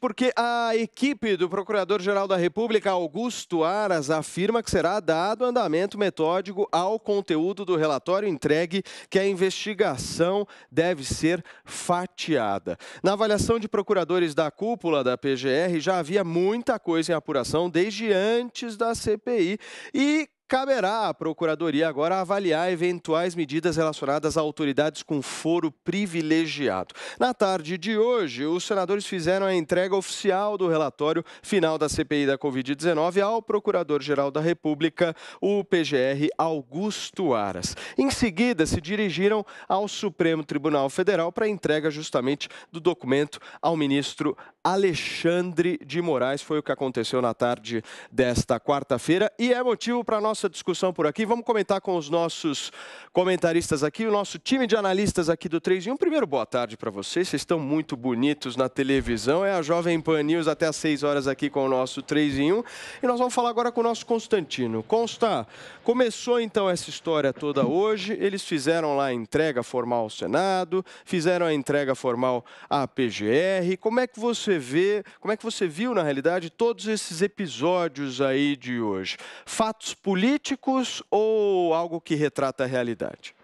porque a equipe do Procurador-Geral da República, Augusto Aras, afirma que será dado andamento metódico ao conteúdo do relatório entregue, que a investigação deve ser fatiada. Na avaliação de procuradores da cúpula da PGR, já havia muita coisa em apuração desde antes da CPI e Caberá à Procuradoria agora avaliar eventuais medidas relacionadas a autoridades com foro privilegiado. Na tarde de hoje, os senadores fizeram a entrega oficial do relatório final da CPI da Covid-19 ao Procurador-Geral da República, o PGR Augusto Aras. Em seguida, se dirigiram ao Supremo Tribunal Federal para a entrega justamente do documento ao ministro Alexandre de Moraes. Foi o que aconteceu na tarde desta quarta-feira e é motivo para nossa nossa discussão por aqui. Vamos comentar com os nossos comentaristas aqui, o nosso time de analistas aqui do 3 em 1. Primeiro, boa tarde para vocês. Vocês estão muito bonitos na televisão. É a Jovem Pan News até às 6 horas aqui com o nosso 3 em 1. E nós vamos falar agora com o nosso Constantino. Consta, começou então essa história toda hoje. Eles fizeram lá a entrega formal ao Senado, fizeram a entrega formal à PGR. Como é que você vê, como é que você viu na realidade todos esses episódios aí de hoje? Fatos políticos políticos ou algo que retrata a realidade?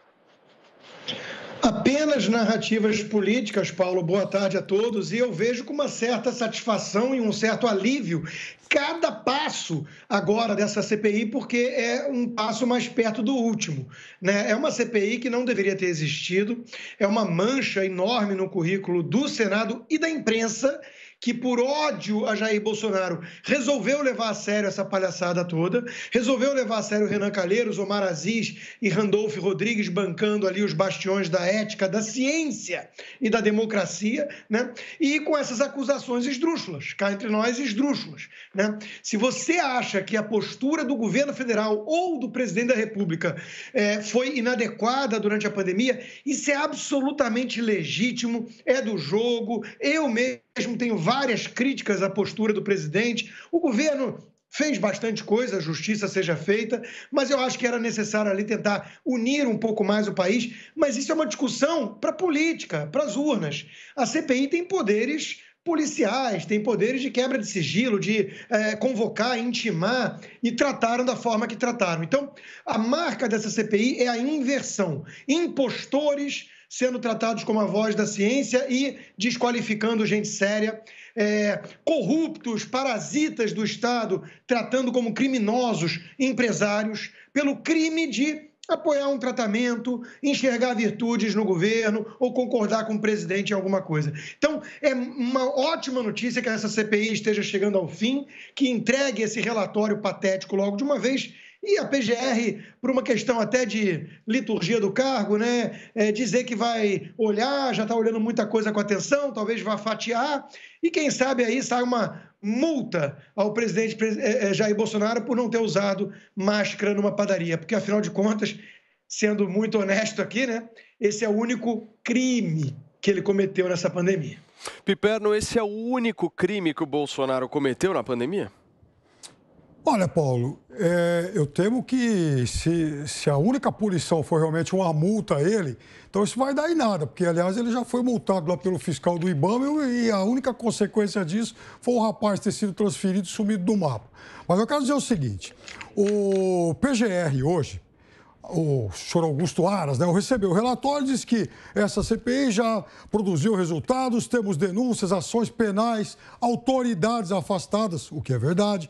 Apenas narrativas políticas, Paulo. Boa tarde a todos. E eu vejo com uma certa satisfação e um certo alívio cada passo agora dessa CPI, porque é um passo mais perto do último. Né? É uma CPI que não deveria ter existido, é uma mancha enorme no currículo do Senado e da imprensa que, por ódio a Jair Bolsonaro, resolveu levar a sério essa palhaçada toda, resolveu levar a sério Renan Calheiros, Omar Aziz e Randolfo Rodrigues bancando ali os bastiões da ética, da ciência e da democracia, né? e com essas acusações esdrúxulas, cá entre nós, esdrúxulas. Né? Se você acha que a postura do governo federal ou do presidente da República é, foi inadequada durante a pandemia, isso é absolutamente legítimo, é do jogo, eu mesmo tenho várias críticas à postura do presidente. O governo fez bastante coisa, justiça seja feita, mas eu acho que era necessário ali tentar unir um pouco mais o país. Mas isso é uma discussão para política, para as urnas. A CPI tem poderes policiais, tem poderes de quebra de sigilo, de é, convocar, intimar, e trataram da forma que trataram. Então, a marca dessa CPI é a inversão. Impostores sendo tratados como a voz da ciência e desqualificando gente séria é, corruptos, parasitas do Estado, tratando como criminosos empresários, pelo crime de apoiar um tratamento, enxergar virtudes no governo ou concordar com o presidente em alguma coisa. Então, é uma ótima notícia que essa CPI esteja chegando ao fim, que entregue esse relatório patético logo de uma vez e a PGR, por uma questão até de liturgia do cargo, né, é dizer que vai olhar, já está olhando muita coisa com atenção, talvez vá fatiar, e quem sabe aí sai uma multa ao presidente é, é, Jair Bolsonaro por não ter usado máscara numa padaria, porque afinal de contas, sendo muito honesto aqui, né, esse é o único crime que ele cometeu nessa pandemia. Piperno, esse é o único crime que o Bolsonaro cometeu na pandemia? Olha, Paulo, é, eu temo que se, se, a única punição for realmente uma multa a ele, então isso vai dar em nada, porque, aliás, ele já foi multado lá pelo fiscal do IBAMA e a única consequência disso foi o rapaz ter sido transferido e sumido do mapa. Mas eu quero dizer o seguinte: o PGR hoje, o senhor Augusto Aras, né, recebeu o relatório, diz que essa CPI já produziu resultados, temos denúncias, ações penais, autoridades afastadas, o que é verdade,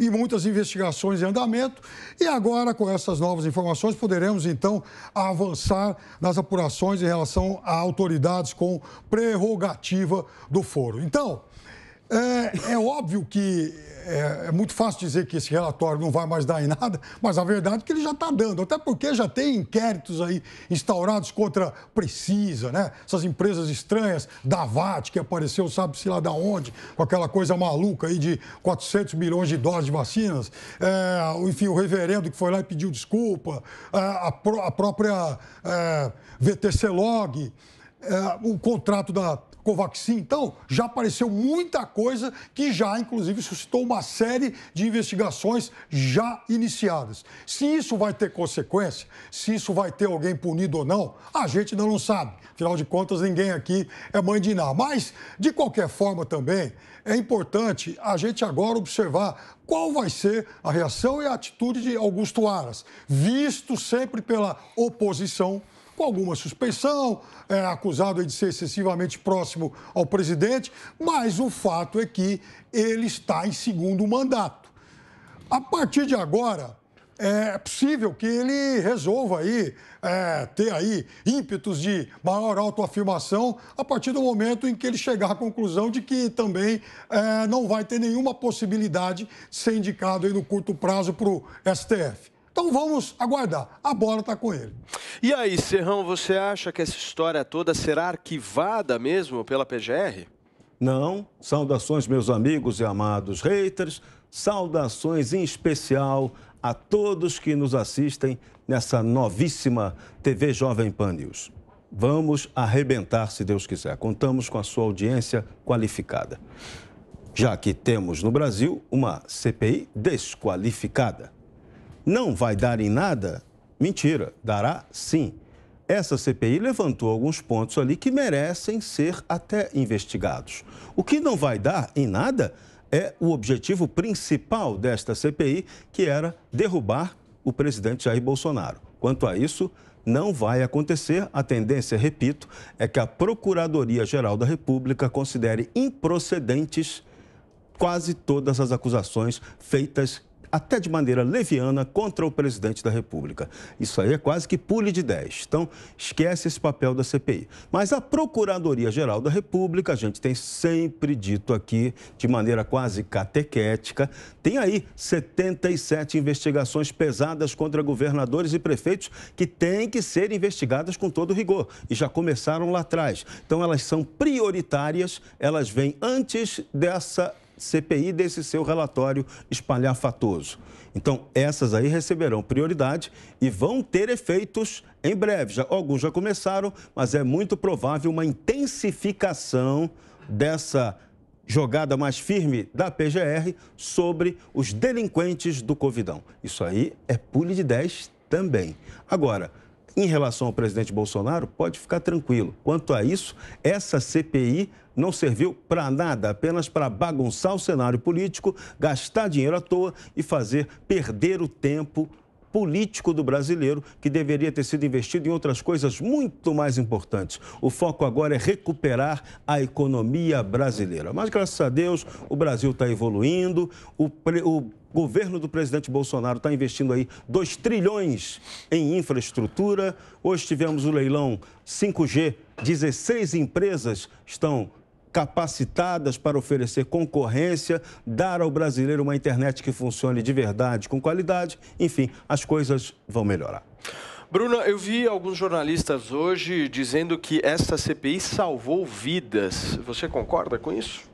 e muitas investigações em andamento. E agora, com essas novas informações, poderemos então avançar nas apurações em relação a autoridades com prerrogativa do foro. Então, é, é óbvio que é, é, muito fácil dizer que esse relatório não vai mais dar em nada, mas a verdade é que ele já está dando, até porque já tem inquéritos aí instaurados contra Precisa, né? Essas empresas estranhas, Davat, que apareceu sabe-se lá da onde, com aquela coisa maluca aí de 400 milhões de doses de vacinas. É, enfim, o reverendo que foi lá e pediu desculpa, é, a, a própria é, VTC Log, é, o contrato da Covaxin, então, já apareceu muita coisa que já, inclusive, suscitou uma série de investigações já iniciadas. Se isso vai ter consequência, se isso vai ter alguém punido ou não, a gente ainda não sabe. Afinal de contas, ninguém aqui é mãe de nada. Mas, de qualquer forma, também é importante a gente agora observar qual vai ser a reação e a atitude de Augusto Aras, visto sempre pela oposição com alguma suspeição, é acusado de ser excessivamente próximo ao presidente, mas o fato é que ele está em segundo mandato. A partir de agora, é possível que ele resolva aí é, ter aí ímpetos de maior autoafirmação a partir do momento em que ele chegar à conclusão de que também é, não vai ter nenhuma possibilidade de ser indicado aí no curto prazo para o STF. Então vamos aguardar. A bola está com ele. E aí, Serrão, você acha que essa história toda será arquivada mesmo pela PGR? Não. Saudações, meus amigos e amados haters. Saudações em especial a todos que nos assistem nessa novíssima TV Jovem Pan News. Vamos arrebentar, se Deus quiser. Contamos com a sua audiência qualificada. Já que temos no Brasil uma CPI desqualificada não vai dar em nada? Mentira, dará sim. Essa CPI levantou alguns pontos ali que merecem ser até investigados. O que não vai dar em nada é o objetivo principal desta CPI, que era derrubar o presidente Jair Bolsonaro. Quanto a isso, não vai acontecer. A tendência, repito, é que a Procuradoria-Geral da República considere improcedentes quase todas as acusações feitas até de maneira leviana, contra o presidente da República. Isso aí é quase que pule de 10. Então, esquece esse papel da CPI. Mas a Procuradoria-Geral da República, a gente tem sempre dito aqui, de maneira quase catequética, tem aí 77 investigações pesadas contra governadores e prefeitos que têm que ser investigadas com todo rigor e já começaram lá atrás. Então, elas são prioritárias, elas vêm antes dessa CPI desse seu relatório espalhafatoso. Então, essas aí receberão prioridade e vão ter efeitos em breve. Já, alguns já começaram, mas é muito provável uma intensificação dessa jogada mais firme da PGR sobre os delinquentes do Covidão. Isso aí é pule de 10 também. Agora, em relação ao presidente Bolsonaro, pode ficar tranquilo. Quanto a isso, essa CPI não serviu para nada, apenas para bagunçar o cenário político, gastar dinheiro à toa e fazer perder o tempo político do brasileiro, que deveria ter sido investido em outras coisas muito mais importantes. O foco agora é recuperar a economia brasileira. Mas, graças a Deus, o Brasil está evoluindo, o, pre... o governo do presidente Bolsonaro está investindo aí 2 trilhões em infraestrutura. Hoje tivemos o leilão 5G, 16 empresas estão capacitadas para oferecer concorrência, dar ao brasileiro uma internet que funcione de verdade, com qualidade, enfim, as coisas vão melhorar. Bruna, eu vi alguns jornalistas hoje dizendo que esta CPI salvou vidas. Você concorda com isso?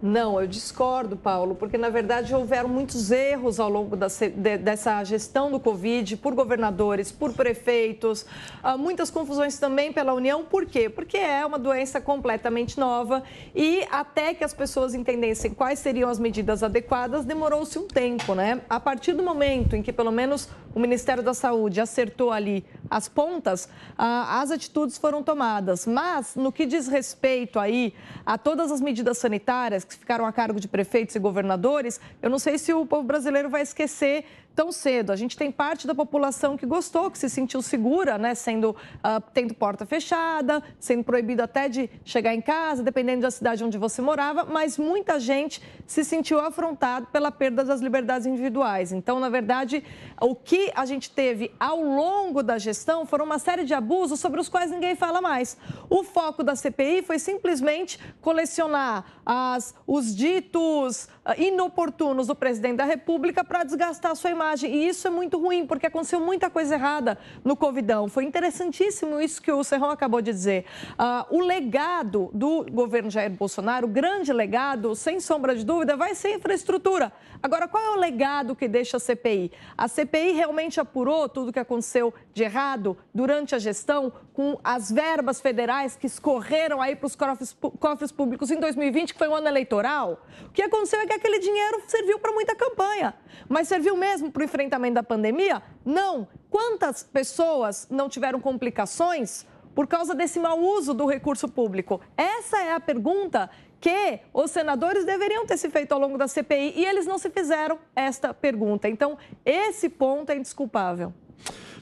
Não, eu discordo, Paulo, porque na verdade houveram muitos erros ao longo da, de, dessa gestão do Covid por governadores, por prefeitos, ah, muitas confusões também pela União. Por quê? Porque é uma doença completamente nova e até que as pessoas entendessem quais seriam as medidas adequadas, demorou-se um tempo, né? A partir do momento em que pelo menos o Ministério da Saúde acertou ali as pontas, ah, as atitudes foram tomadas. Mas, no que diz respeito aí a todas as medidas sanitárias que ficaram a cargo de prefeitos e governadores, eu não sei se o povo brasileiro vai esquecer tão cedo. A gente tem parte da população que gostou, que se sentiu segura, né, sendo uh, tendo porta fechada, sendo proibido até de chegar em casa, dependendo da cidade onde você morava, mas muita gente se sentiu afrontado pela perda das liberdades individuais. Então, na verdade, o que a gente teve ao longo da gestão foram uma série de abusos sobre os quais ninguém fala mais. O foco da CPI foi simplesmente colecionar as, os ditos ah, inoportunos do presidente da República para desgastar sua imagem e isso é muito ruim, porque aconteceu muita coisa errada no Covidão. Foi interessantíssimo isso que o Serrão acabou de dizer. Ah, o legado do governo Jair Bolsonaro, o grande legado, sem sombra de dúvida, vai ser infraestrutura. Agora, qual é o legado que deixa a CPI? A CPI realmente apurou tudo o que aconteceu de errado durante a gestão com as verbas federais que escorreram aí para os cofres, cofres públicos em 2020, que foi um ano eleitoral? O que aconteceu é que aquele dinheiro serviu para muita campanha, mas serviu mesmo para o enfrentamento da pandemia? Não. Quantas pessoas não tiveram complicações? por causa desse mau uso do recurso público? Essa é a pergunta que os senadores deveriam ter se feito ao longo da CPI e eles não se fizeram esta pergunta. Então, esse ponto é indesculpável.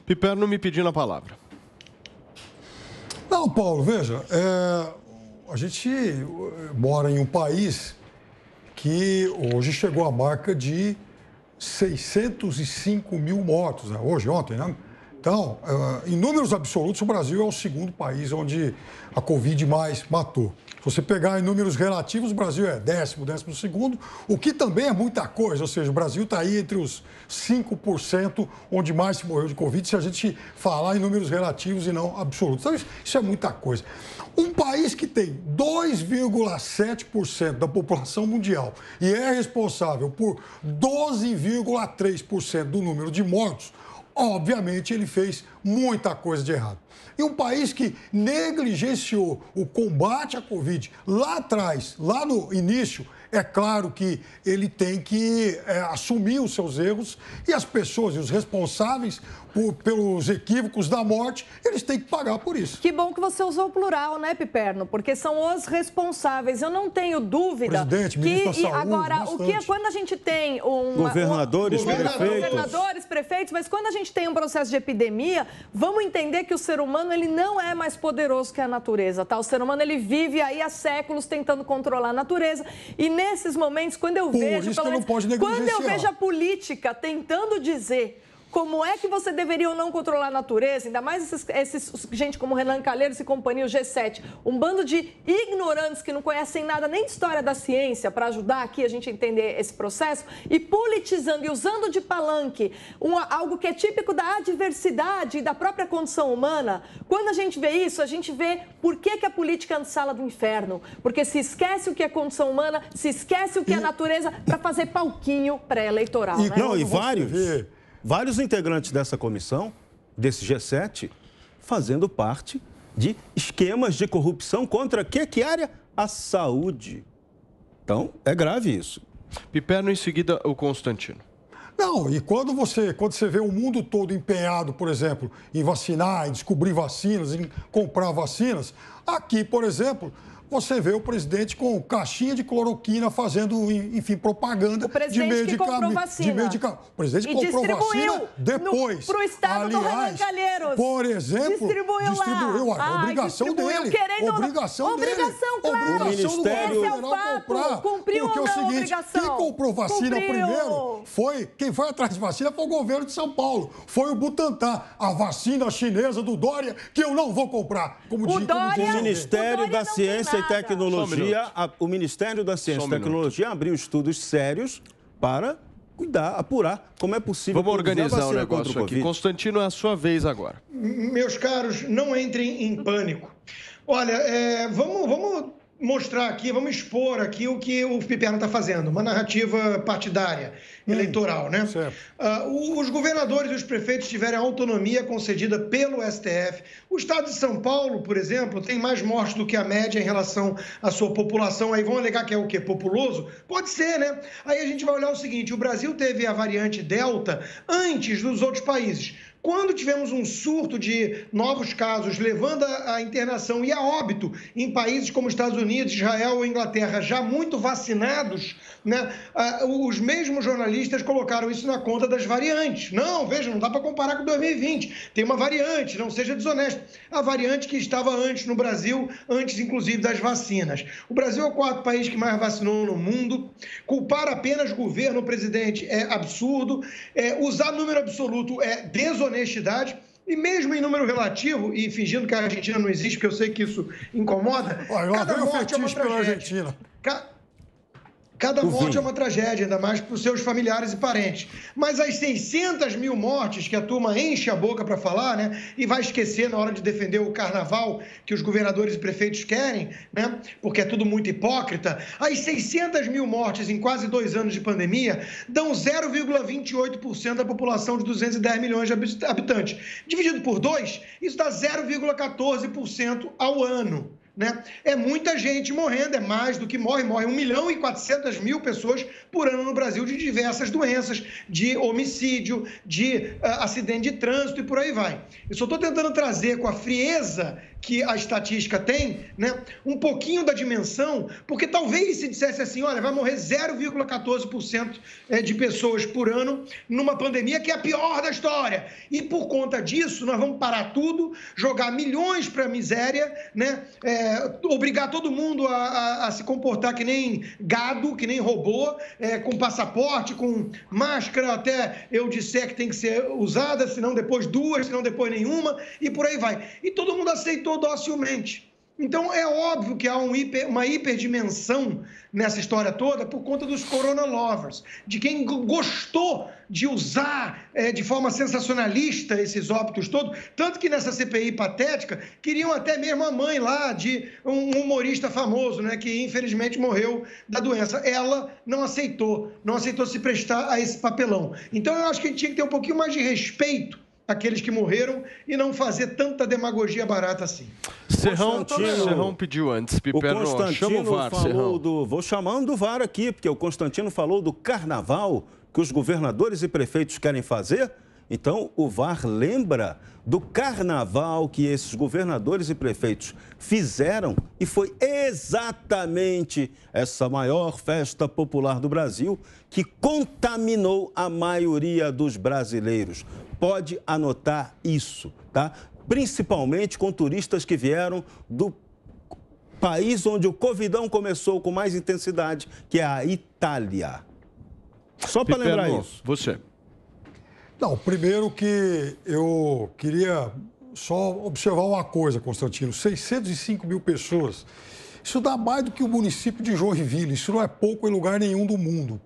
Piperno me pedindo a palavra. Não, Paulo, veja, é, a gente eh, mora em um país que hoje chegou à marca de 605 mil mortos, né? hoje, ontem, né? Então, é, em números absolutos, o Brasil é o segundo país onde a Covid mais matou você pegar em números relativos, o Brasil é décimo, décimo segundo, o que também é muita coisa, ou seja, o Brasil está aí entre os 5% onde mais se morreu de Covid, se a gente falar em números relativos e não absolutos. Então, isso é muita coisa. Um país que tem 2,7% da população mundial e é responsável por 12,3% do número de mortos, obviamente ele fez muita coisa de errado. E um país que negligenciou o combate à Covid lá atrás, lá no início, é claro que ele tem que é, assumir os seus erros e as pessoas e os responsáveis por, pelos equívocos da morte, eles têm que pagar por isso. Que bom que você usou o plural, né, Piperno? Porque são os responsáveis. Eu não tenho dúvida Presidente, que saúde, agora bastante. o que é quando a gente tem um governadores, uma, prefeitos. governadores, prefeitos, mas quando a gente tem um processo de epidemia, vamos entender que o ser humano ele não é mais poderoso que a natureza, tá? O ser humano ele vive aí há séculos tentando controlar a natureza e nesses momentos, quando eu Por vejo. Isso que não pode quando eu vejo a política tentando dizer como é que você deveria ou não controlar a natureza? Ainda mais esses, esses gente como Renan Calheiros e companhia, o G7. Um bando de ignorantes que não conhecem nada nem de história da ciência para ajudar aqui a gente a entender esse processo e politizando e usando de palanque algo que é típico da adversidade e da própria condição humana. Quando a gente vê isso, a gente vê por que, que a política anda é sala do inferno. Porque se esquece o que é condição humana, se esquece o que é natureza para fazer palquinho pré-eleitoral. E, né? Não, e vários vários integrantes dessa comissão, desse G7, fazendo parte de esquemas de corrupção contra que, que área? A saúde. Então, é grave isso. Piperno, em seguida, o Constantino. Não, e quando você, quando você vê o mundo todo empenhado, por exemplo, em vacinar, em descobrir vacinas, em comprar vacinas, aqui, por exemplo, você vê o presidente com caixinha de cloroquina fazendo, enfim, propaganda de medicamento. De medicamento. O presidente comprou vacina depois. Para o estado Aliás, do Renan Por exemplo, distribuiu, distribuiu lá. A obrigação Ai, distribuiu, dele. Querendo, obrigação obrigação, dele. Claro. Obrigação o Ministério... do governo é comprar. Cumpriu porque é o seguinte, obrigação. quem comprou vacina Cumpriu. primeiro foi, quem foi atrás de vacina foi o governo de São Paulo. Foi o Butantan, a vacina chinesa do Dória, que eu não vou comprar. Como o, diz, Dória, como diz. o Ministério o da Ciência Ciência e Tecnologia, um a, o Ministério da Ciência um e Tecnologia abriu estudos sérios para cuidar, apurar como é possível. Vamos organizar o negócio o aqui. Constantino, é a sua vez agora. Meus caros, não entrem em pânico. Olha, é, vamos, vamos mostrar aqui, vamos expor aqui o que o Piperno está fazendo, uma narrativa partidária, hum, eleitoral, né? Uh, os governadores e os prefeitos tiveram autonomia concedida pelo STF. O estado de São Paulo, por exemplo, tem mais mortes do que a média em relação à sua população. Aí vão alegar que é o quê? Populoso? Pode ser, né? Aí a gente vai olhar o seguinte, o Brasil teve a variante Delta antes dos outros países. Quando tivemos um surto de novos casos, levando à internação e a óbito em países como Estados Unidos, Israel ou Inglaterra, já muito vacinados, né, os mesmos jornalistas colocaram isso na conta das variantes. Não, veja, não dá para comparar com 2020. Tem uma variante, não seja desonesto. A variante que estava antes no Brasil, antes inclusive das vacinas. O Brasil é o quarto país que mais vacinou no mundo. Culpar apenas governo presidente é absurdo. É, usar número absoluto é desonesto desonestidade e mesmo em número relativo, e fingindo que a Argentina não existe, porque eu sei que isso incomoda. Olha, cada morte é uma tragédia. Argentina. Ca Cada o morte é uma tragédia, ainda mais para os seus familiares e parentes. Mas as 600 mil mortes que a turma enche a boca para falar, né? E vai esquecer na hora de defender o carnaval que os governadores e prefeitos querem, né? Porque é tudo muito hipócrita. As 600 mil mortes em quase dois anos de pandemia dão 0,28% da população de 210 milhões de habitantes. Dividido por dois, isso dá 0,14% ao ano. Né? É muita gente morrendo, é mais do que morre, morre 1 milhão e 400 mil pessoas por ano no Brasil de diversas doenças, de homicídio, de uh, acidente de trânsito e por aí vai. Eu só estou tentando trazer com a frieza que a estatística tem, né, um pouquinho da dimensão, porque talvez se dissesse assim, olha, vai morrer 0,14% eh, de pessoas por ano numa pandemia que é a pior da história. E por conta disso, nós vamos parar tudo, jogar milhões para a miséria, né, é, obrigar todo mundo a, a, a, se comportar que nem gado, que nem robô, é, com passaporte, com máscara, até eu disser que tem que ser usada, senão depois duas, senão depois nenhuma, e por aí vai. E todo mundo aceitou aceitou docilmente. Então é óbvio que há um hiper, uma hiperdimensão nessa história toda por conta dos corona lovers, de quem gostou de usar é, de forma sensacionalista esses óbitos todos, tanto que nessa CPI patética queriam até mesmo a mãe lá de um humorista famoso, né, que infelizmente morreu da doença. Ela não aceitou, não aceitou se prestar a esse papelão. Então eu acho que a gente tinha que ter um pouquinho mais de respeito aqueles que morreram e não fazer tanta demagogia barata assim. Serrão, Serrão pediu antes, Piperno, o Constantino o VAR, falou Serrão. do, vou chamando o VAR aqui, porque o Constantino falou do carnaval que os governadores e prefeitos querem fazer então, o VAR lembra do carnaval que esses governadores e prefeitos fizeram e foi exatamente essa maior festa popular do Brasil que contaminou a maioria dos brasileiros. Pode anotar isso, tá? Principalmente com turistas que vieram do país onde o Covidão começou com mais intensidade, que é a Itália. Só para lembrar isso. Você. Não, primeiro que eu queria só observar uma coisa, Constantino: 605 mil pessoas. Isso dá mais do que o município de Joinville. Isso não é pouco em lugar nenhum do mundo.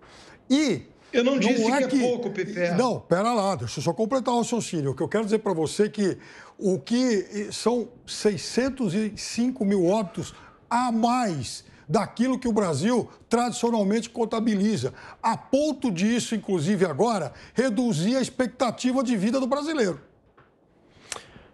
E. Eu não disse é que, é pouco, Pepe. Não, pera lá, deixa eu só completar o raciocínio. O que eu quero dizer para você é que o que são 605 mil óbitos a mais daquilo que o Brasil tradicionalmente contabiliza, a ponto disso, inclusive agora, reduzir a expectativa de vida do brasileiro.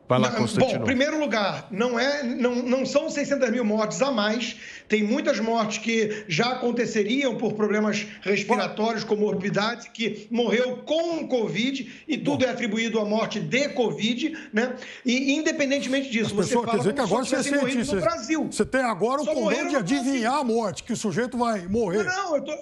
Vai lá, Constantino. Bom, primeiro lugar, não, é, não, não são 600 mil mortes a mais. Tem muitas mortes que já aconteceriam por problemas respiratórios, comorbidades, que morreu com Covid e tudo Bom. é atribuído à morte de Covid, né? E independentemente disso, As você fala dizer que agora você é no Brasil. Você tem agora o poder de adivinhar Brasil. a morte, que o sujeito vai morrer. Não, não eu tô...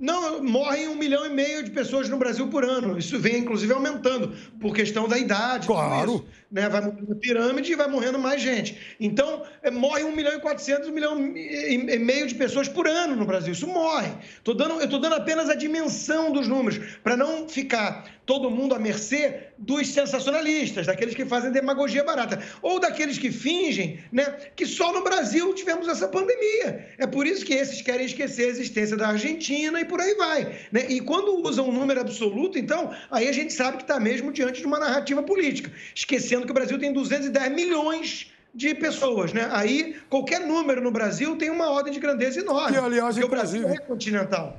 Não, morrem um milhão e meio de pessoas no Brasil por ano. Isso vem, inclusive, aumentando por questão da idade. Claro né? Vai morrendo pirâmide e vai morrendo mais gente. Então, é, morre 1 milhão e 400, 1 milhão e meio de pessoas por ano no Brasil. Isso morre. Tô dando, eu estou dando apenas a dimensão dos números, para não ficar todo mundo à mercê dos sensacionalistas, daqueles que fazem demagogia barata, ou daqueles que fingem né, que só no Brasil tivemos essa pandemia. É por isso que esses querem esquecer a existência da Argentina e por aí vai. Né? E quando usam um número absoluto, então, aí a gente sabe que está mesmo diante de uma narrativa política, esquecendo sendo que o Brasil tem 210 milhões de pessoas, né? Aí qualquer número no Brasil tem uma ordem de grandeza enorme. E, aliás, porque inclusive... o Brasil é continental.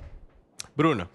Bruna.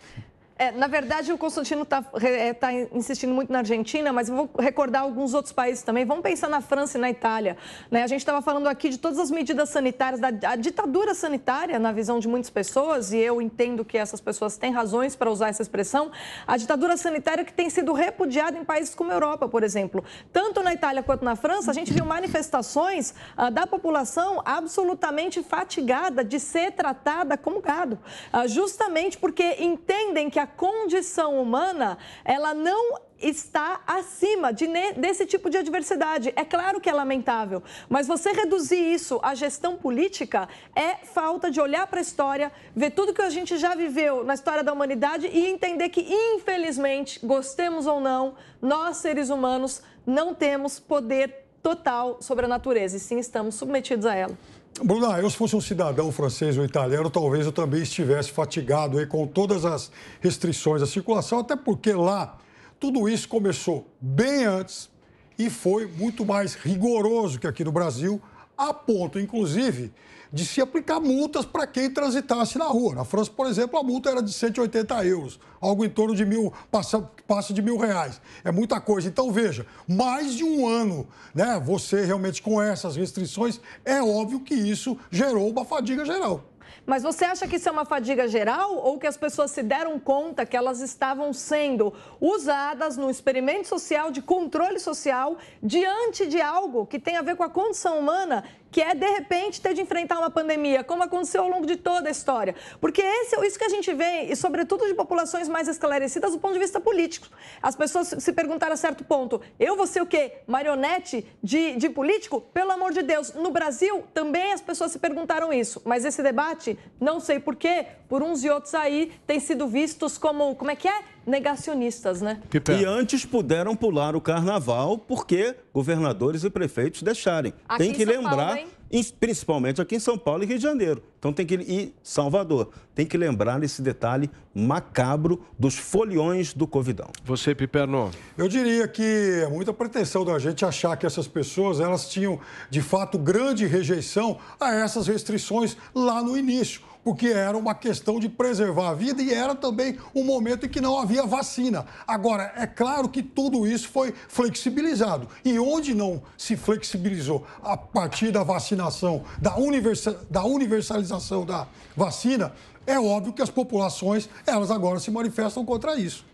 É, na verdade, o Constantino está é, tá insistindo muito na Argentina, mas eu vou recordar alguns outros países também. Vamos pensar na França e na Itália. Né? A gente estava falando aqui de todas as medidas sanitárias, da ditadura sanitária, na visão de muitas pessoas, e eu entendo que essas pessoas têm razões para usar essa expressão. A ditadura sanitária que tem sido repudiada em países como a Europa, por exemplo. Tanto na Itália quanto na França, a gente viu manifestações ah, da população absolutamente fatigada de ser tratada como gado, ah, justamente porque entendem que a a condição humana, ela não está acima de, desse tipo de adversidade. É claro que é lamentável, mas você reduzir isso à gestão política é falta de olhar para a história, ver tudo que a gente já viveu na história da humanidade e entender que, infelizmente, gostemos ou não, nós seres humanos não temos poder total sobre a natureza e sim estamos submetidos a ela. Bruna, eu se fosse um cidadão francês ou italiano, talvez eu também estivesse fatigado aí com todas as restrições à circulação, até porque lá tudo isso começou bem antes e foi muito mais rigoroso que aqui no Brasil, a ponto, inclusive, de se aplicar multas para quem transitasse na rua. Na França, por exemplo, a multa era de 180 euros, algo em torno de mil, passa, passa de mil reais. É muita coisa. Então, veja, mais de um ano, né? Você realmente com essas restrições, é óbvio que isso gerou uma fadiga geral. Mas você acha que isso é uma fadiga geral ou que as pessoas se deram conta que elas estavam sendo usadas no experimento social de controle social diante de algo que tem a ver com a condição humana que é, de repente, ter de enfrentar uma pandemia, como aconteceu ao longo de toda a história. Porque esse, é isso que a gente vê, e sobretudo de populações mais esclarecidas do ponto de vista político. As pessoas se perguntaram a certo ponto, eu vou ser o quê? Marionete de, de político? Pelo amor de Deus. No Brasil, também as pessoas se perguntaram isso. Mas esse debate, não sei porquê, por uns e outros aí, tem sido vistos como, como é que é? negacionistas, né? E antes puderam pular o carnaval porque governadores e prefeitos deixarem. Aqui tem que lembrar, Paulo, principalmente aqui em São Paulo e Rio de Janeiro. Então tem que e Salvador, tem que lembrar esse detalhe macabro dos foliões do Covidão. Você, Piperno? Eu diria que é muita pretensão da gente achar que essas pessoas elas tinham de fato grande rejeição a essas restrições lá no início porque era uma questão de preservar a vida e era também um momento em que não havia vacina. Agora, é claro que tudo isso foi flexibilizado. E onde não se flexibilizou a partir da vacinação, da, universal, da universalização da vacina, é óbvio que as populações, elas agora se manifestam contra isso.